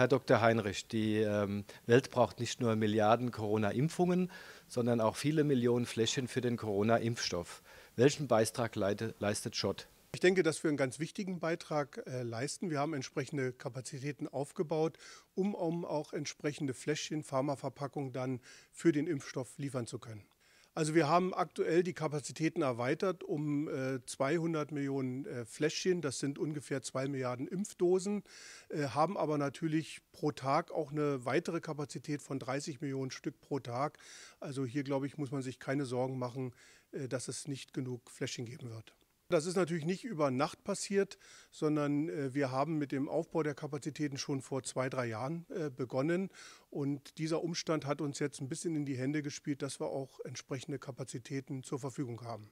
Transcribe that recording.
Herr Dr. Heinrich, die ähm, Welt braucht nicht nur Milliarden Corona-Impfungen, sondern auch viele Millionen Fläschchen für den Corona-Impfstoff. Welchen Beitrag leistet Schott? Ich denke, dass wir einen ganz wichtigen Beitrag äh, leisten. Wir haben entsprechende Kapazitäten aufgebaut, um, um auch entsprechende Fläschchen, Pharmaverpackungen dann für den Impfstoff liefern zu können. Also wir haben aktuell die Kapazitäten erweitert um äh, 200 Millionen äh, Fläschchen, das sind ungefähr 2 Milliarden Impfdosen, äh, haben aber natürlich pro Tag auch eine weitere Kapazität von 30 Millionen Stück pro Tag. Also hier, glaube ich, muss man sich keine Sorgen machen, äh, dass es nicht genug Fläschchen geben wird. Das ist natürlich nicht über Nacht passiert, sondern äh, wir haben mit dem Aufbau der Kapazitäten schon vor zwei, drei Jahren äh, begonnen. Und dieser Umstand hat uns jetzt ein bisschen in die Hände gespielt, dass wir auch entsprechende Kapazitäten zur Verfügung haben.